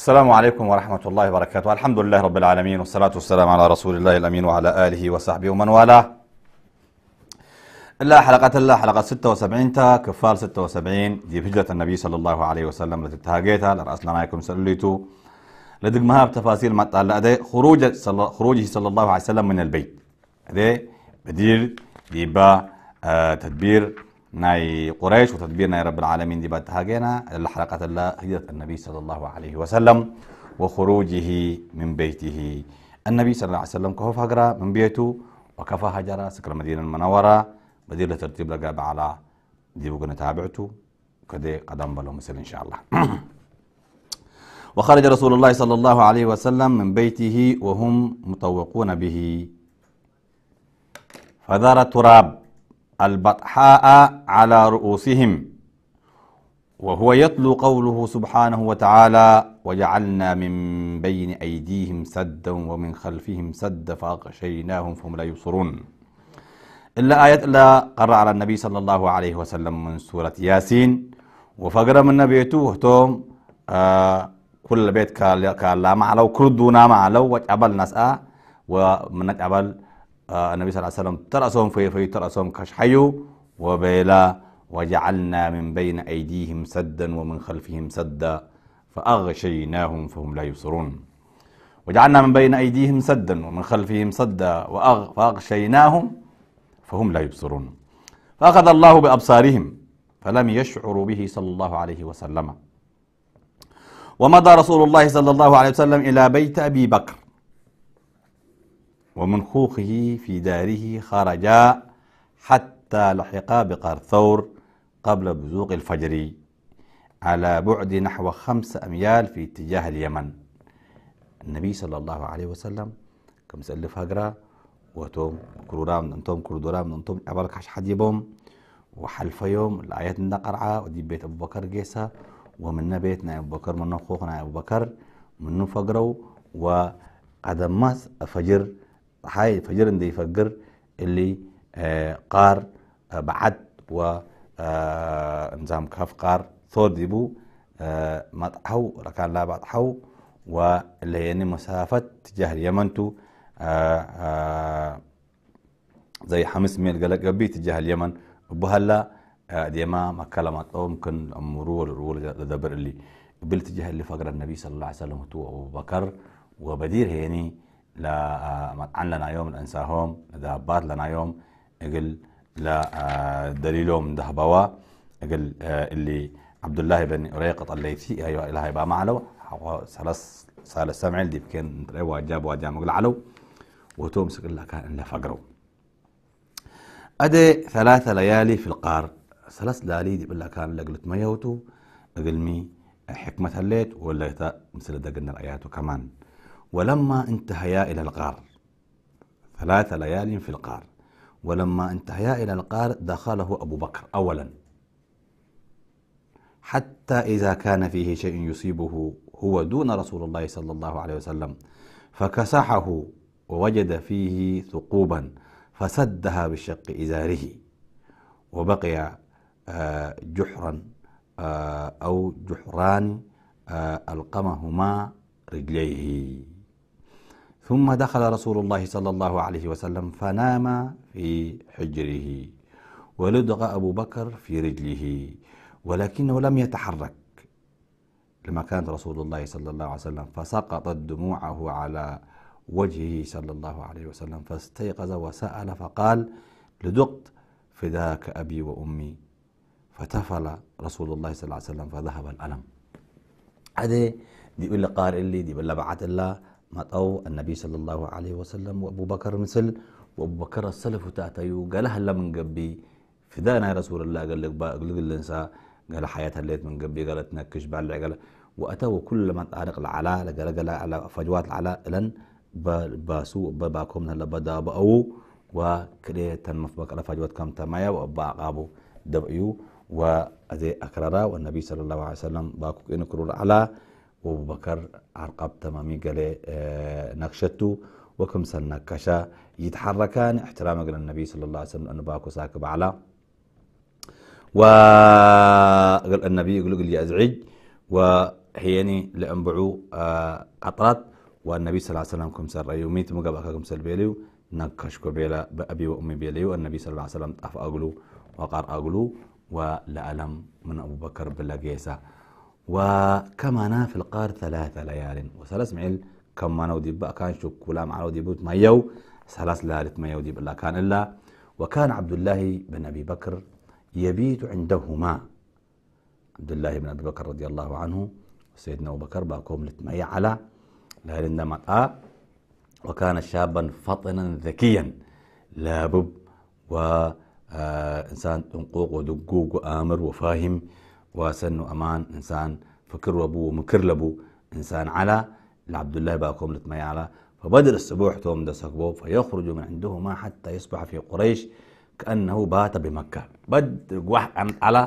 السلام عليكم ورحمة الله وبركاته الحمد لله رب العالمين والصلاة والسلام على رسول الله الأمين وعلى آله وصحبه ومن والاه إلا حلقة الله حلقة 76 تا كفال 76 دي هجرة النبي صلى الله عليه وسلم التي تهاجيتها لرأس لنا يكون سليتو لدق مها بتفاصيل ما تعلق خروج صل... خروجه صلى الله عليه وسلم من البيت هذا بدير ديبا آه تدبير ناي قريش وتدبير ناي رب العالمين دي بات هاجينا الحلقة الله هجرة النبي صلى الله عليه وسلم وخروجه من بيته النبي صلى الله عليه وسلم كهف هجرة من بيته وكفى هجرة سكر المدينة المنورة بدير ترتيب لقى على دي بقنا تابعته كده قدم بلو مسل إن شاء الله وخرج رسول الله صلى الله عليه وسلم من بيته وهم مطوقون به فذار التراب البطحاء على رؤوسهم وهو يتلو قوله سبحانه وتعالى وجعلنا من بين أيديهم سدا ومن خلفهم سدا فأغشيناهم فهم لا يبصرون إلا آية لا قرأ على النبي صلى الله عليه وسلم من سورة ياسين وفقر من النبي توهتم آه كل بيت كالا معلو كردونا معلو وقبل نسأ ومن جعبل النبي صلى الله عليه وسلم ترأسهم في في ترأسهم كشحيو وبيلا وجعلنا من بين أيديهم سدا ومن خلفهم سدا فأغشيناهم فهم لا يبصرون وجعلنا من بين أيديهم سدا ومن خلفهم سدا وأغ فأغشيناهم فهم لا يبصرون فأخذ الله بأبصارهم فلم يشعروا به صلى الله عليه وسلم ومضى رسول الله صلى الله عليه وسلم إلى بيت أبي بكر ومن خوخه في داره خرجا حتى لحقا بقار ثور قبل بزوغ الفجر على بعد نحو خمس أميال في اتجاه اليمن النبي صلى الله عليه وسلم كم سألف هجرة وتوم كرورام ننتوم كرودورام ننتوم أبارك حش حديبهم وحلف يوم الآيات النقرعة ودي بيت أبو بكر جيسا ومن بيتنا أبو بكر من خوخنا أبو بكر من فقرو وقدم مس فجر ضحايا الفجر دي يفجر اللي آه، قار آه، بعد و آه، نظام كاف قار ثور ديبو مطحو ركان لا بطحو واللي يعني مسافة تجاه اليمن تو زي حمس ميل قلق قبي تجاه اليمن بهلا ديما ما كلمات ممكن أمرو الرول لدبر اللي بالتجاه اللي فقر النبي صلى الله عليه وسلم تو أبو بكر وبدير هيني لا آه، عنا يوم الأنساهم ذهبات لنا يوم اقل لدليلهم آه، ذهبوا اقل آه، اللي عبد الله بن أريقة الليثي أيوة إلهي با معلو ثلاث سال السمع اللي كان روا جاب وجا مقل علو وتوم سقل كان ان فقروا أدي ثلاثة ليالي في القار ثلاث ليالي دي بالله كان لقلت ميوتو اقل مي حكمة الليت ولا مثل دقن الآيات كمان ولما انتهيا إلى الغار ثلاث ليال في الغار ولما انتهيا إلى الغار دخله أبو بكر أولا حتى إذا كان فيه شيء يصيبه هو دون رسول الله صلى الله عليه وسلم فكسحه ووجد فيه ثقوبا فسدها بشق إزاره وبقي آه، جحرا آه، أو جحران آه، ألقمهما رجليه ثم دخل رسول الله صلى الله عليه وسلم فنام في حجره ولدغ أبو بكر في رجله ولكنه لم يتحرك لما كان رسول الله صلى الله عليه وسلم فسقطت دموعه على وجهه صلى الله عليه وسلم فاستيقظ وسأل فقال لدقت فداك أبي وأمي فتفل رسول الله صلى الله عليه وسلم فذهب الألم هذا دي يقول لقارئ لي دي بلا بعت الله መጠው እነቢ صለ ላሁ ለ ወሰለም ወአቡበከር ምስል ወአቡበከር አሰለፉ ታእተዩ ገለ ሃላ ምንገቢ ፍዳ ናይ ረሱልላ ግልግልንሳ ገለ ሓያት ሃለየት قال لك ትነክሽ ባልዕ ገለ ወአተው ኩለ መጣድቅ ለዓላ ገለገለ ፈጅዋት ለዓላ እለን ባሱ በባኮም ሃለ በዳበአው وكليتن مفبك على فجوات كم تمايا وبعقابو دبيو وأذي أكررا والنبي صلى الله عليه وسلم باكو إنكرور العلا وابو بكر عرقب تمامي قال آه، نقشته وكم سنكشا يتحركان احتراما للنبي صلى الله عليه وسلم أنه باكو ساكب على وقال النبي يقول لي أزعج وهيني لأنبعو عطرات آه، والنبي صلى الله عليه وسلم كم سر يوميت مقابا كم سر بيليو نكشكو بيلا بأبي وأمي بيليو النبي صلى الله عليه وسلم طف أقلو وقار أقلو ولألم من أبو بكر بلا جيسا وكمانا في القار ثلاثة ليال وثلاث معيل كمانا وديب كان شوك ولا معنا وديب ما يو ثلاث ليال ما يوديب لا كان إلا وكان عبد الله بن أبي بكر يبيت عندهما عبد الله بن أبي بكر رضي الله عنه وسيدنا أبو بكر باكم لتمي على ليال آ وكان شابا فطنا ذكيا لابب و آه، إنسان تنقوق ودقوق وآمر وفاهم وسن أمان إنسان فكر ابو ومكر لبو إنسان على لعبد الله باكم لتمي على فبدر الصبح توم دسكبو فيخرج من عندهما حتى يصبح في قريش كأنه بات بمكة بدر واحد على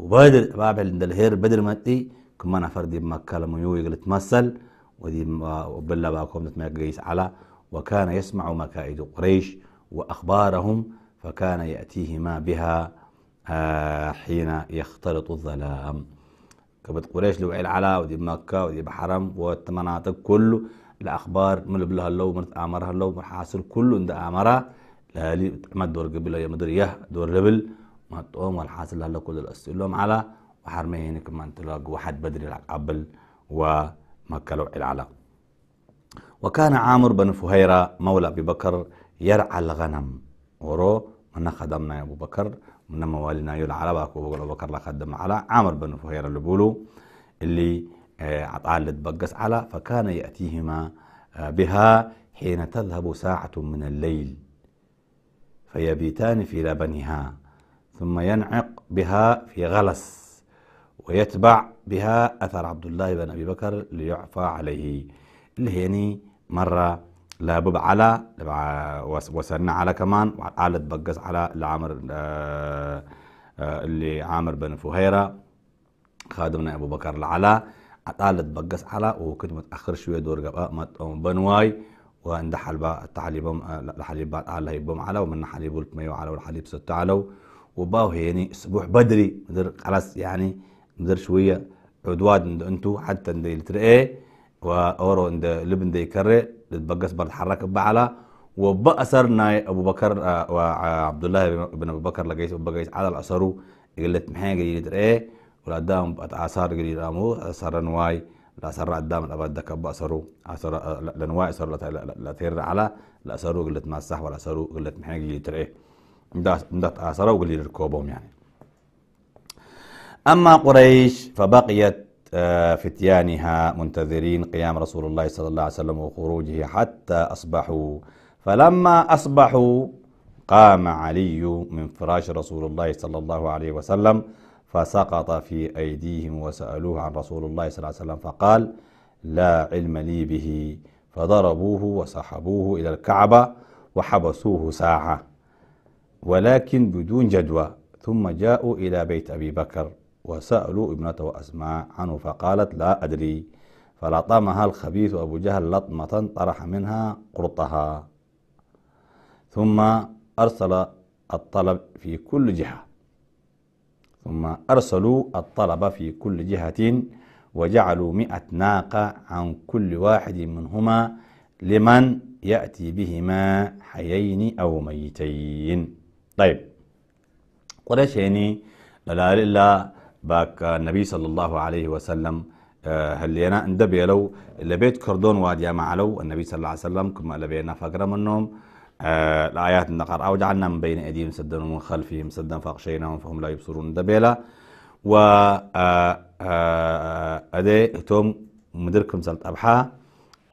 وبدر باب عند الهير بدر متي كما نفر دي بمكة لميو يو تمثل ودي وبلا باكم لتمي على وكان يسمع مكائد قريش وأخبارهم فكان يأتيهما بها حين يختلط الظلام كبت قريش لو عيل ودي مكة ودي بحرم والمناطق كله الأخبار من بلها اللو من أمرها اللو من حاصل كله عند أمرها لالي ما دور قبل يا يه دور لبل ما تقوم والحاصل لها كل الأسئلة لهم على وحرمين كمان تلاقوا واحد بدري قبل ومكة لو عيل وكان عامر بن فهيرة مولى أبي بكر يرعى الغنم ورو خدمنا يا mana khadabnayo abubakر منما والينايو العربة كوبول أبو بكر خدم على عامر بن فهيرة بولو اللي آه، عطال تبقس على فكان يأتيهما آه، بها حين تذهب ساعة من الليل فيبيتان في لبنها ثم ينعق بها في غلس ويتبع بها أثر عبد الله بن أبي بكر ليعفى عليه اللي هيني مرة لابب على وصلنا على كمان على تبقص على العمر آه، آه، اللي عامر بن فهيرة خادمنا أبو بكر العلا عطالة بقص على وكنت متأخر شوية دور قبقى آه، بنواي وعند حلبة التحليب الحليب على يبوم على ومن حليب ميو على والحليب ستة على وباو هيني اسبوع بدري مدر خلاص يعني مدر شوية عدواد عند انتو حتى عند الترقي واورو عند لبن دي كره تتبقس بتحرك بعلا وبقى ناي أبو بكر آه، وعبد آه، الله بن أبو بكر لقيت أبو بكر على الأسرو قلت محين قلت إيه ولا والأدام أتعصار قلت أمو أسر نواي لا سر قدام الأبد دك أبو أسرو لنواي أسر آه، لا تير على لا أسرو قلت ما الصح ولا أسرو قلت محين قلت إيه مدت أسرو قلت ركوبهم يعني أما قريش فبقيت فتيانها منتظرين قيام رسول الله صلى الله عليه وسلم وخروجه حتى أصبحوا فلما أصبحوا قام علي من فراش رسول الله صلى الله عليه وسلم فسقط في أيديهم وسألوه عن رسول الله صلى الله عليه وسلم فقال لا علم لي به فضربوه وسحبوه إلى الكعبة وحبسوه ساعة ولكن بدون جدوى ثم جاءوا إلى بيت أبي بكر وسألوا ابنته أسماء عنه فقالت لا أدري فلطمها الخبيث أبو جهل لطمة طرح منها قرطها ثم أرسل الطلب في كل جهة ثم أرسلوا الطلب في كل جهة وجعلوا مئة ناقة عن كل واحد منهما لمن يأتي بهما حيين أو ميتين طيب قريش يعني لا باك آه، النبي صلى الله عليه وسلم آه، هل ينا هلينا اندبيلو لبيت كردون واديا معلو النبي صلى الله عليه وسلم كما لبينا فقرا منهم الآيات آه، النقر أو جعلنا من بين أيديهم سدا ومن خلفهم سدا فأغشيناهم فهم لا يبصرون دبيلا و أدي توم مدركم سلط أبحا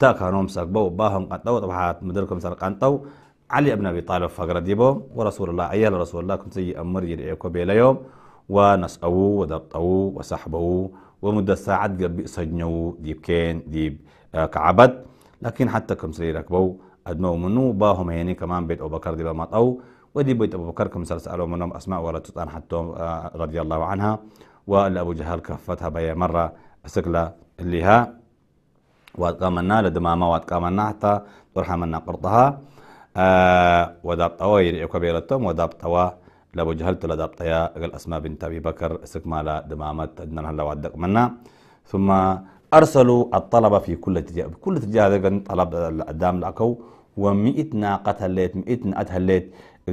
تا تاكانوم سلقبو باهم قنطو طبحات مدركم سلط قنطو علي ابن أبي طالب فقر ديبو ورسول الله أيال رسول الله كنت أمر يدعيكو بيلا يوم ونسأو ودبطو وسحبو ومدة ساعات قد سجنو ديب كين ديب آه، كعبد لكن حتى كم سيرك ركبو أدنو منو باهم هيني كمان بيت أبو بكر ديب مطو ودي بيت أبو بكر كم سألوا منهم أسماء ولا تطان حتى آه، رضي الله عنها أبو جهل كفتها بيا مرة سكلة اللي ها واتقامنا لدماما واتقامنا حتى ترحمنا قرطها آه ودابطوا يريعوا يعني كبيرتهم ودابطوا لابو جهل تلا دابطيا قال أسماء بنت أبي بكر استكمال دمامة أدنى هلا وعدق منا ثم أرسلوا الطلبة في كل اتجاه كل اتجاه ذا طلب الأدام لأكو ومئة ناقة هليت مئة ناقة هليت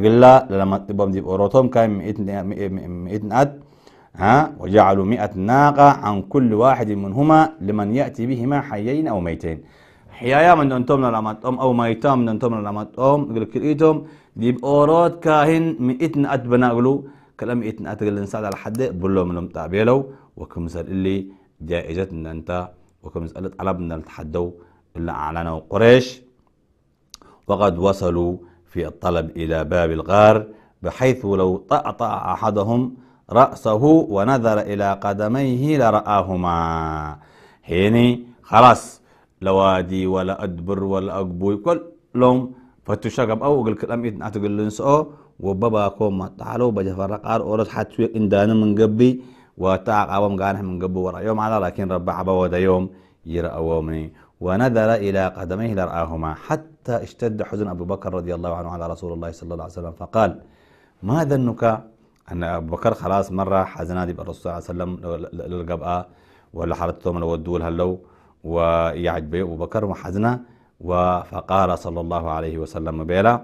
قال لما تبهم دي أوروتهم كان مئة ناقة ها وجعلوا مئة ناقة عن كل واحد منهما لمن يأتي بهما حيين أو ميتين حيايا من دون تومنا لما تقوم أو ميتام من دون تومنا لما تقوم قل كريتهم ديب آورد کاهن می اتن ات بناغلو كلام اتن ات قلن سعد على حد بلو منم تعبیلو و وكم سر اللی جایزت ننتا و کم سالت علبه نل تحدو الا علنا و قرش و في الطلب إلى باب الغار بحيث لو طأطع أحدهم رأسه ونظر إلى قدميه لرآهما هيني خلاص لوادي ولا أدبر ولا أقبوي كلهم أو ፈቱሻ ቀብአው እግል ክጠምዒት أورد ግልንስኦ ወበባኮም ማጣሓለው በጀፈራ ቃር ኦረት ሓትዌቅ እንዳን ምንገቢ ወታ ዓቃቦም ጋንሕ ምንገቢ ወራዮም ዓላ ላኪን ረቢ ዓባ يوم ይረአዎምኒ ونذر إلى قدميه لرآهما حتى اشتد حزن أبو بكر رضي الله عنه على رسول الله صلى الله عليه وسلم فقال ما ظنك أن أبو بكر خلاص مرة حزنا دي بالرسول صلى الله عليه وسلم للقبأة ولا حالتهم لو ودول هلو ويعجبه أبو بكر وحزنا وفقال صلى الله عليه وسلم بيلا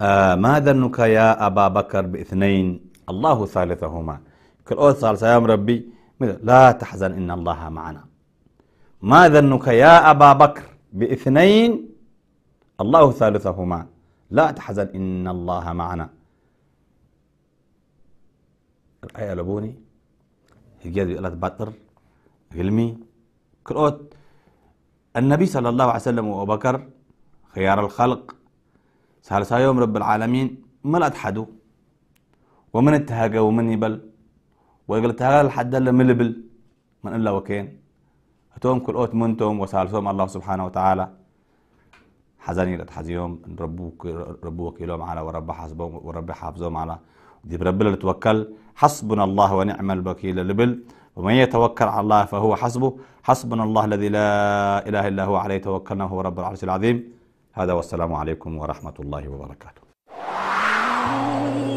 آه ما ظنك يا أبا بكر باثنين الله ثالثهما كل أول ثالث يا ربي لا تحزن إن الله معنا ما ظنك يا أبا بكر باثنين الله ثالثهما لا تحزن إن الله معنا الآية لبوني هجاد بيقلت بطر علمي كرؤت النبي صلى الله عليه وسلم وأبو بكر خيار الخلق ثالثا يوم رب العالمين ما أتحدوا ومن اتهاجا ومن يبل ويقول اتهاجا لحد اللي ملبل من إلا وكين هتوم كل أوت منتم وسالسوم الله سبحانه وتعالى حزني لتحزيهم ربوك ربوك يلوم على ورب حسبهم ورب حافظهم على دي برب توكل حسبنا الله ونعم الوكيل لبل ومن يتوكل على الله فهو حسبه حسبنا الله الذي لا إله إلا هو عليه توكلنا وهو رب العرش العظيم هذا والسلام عليكم ورحمة الله وبركاته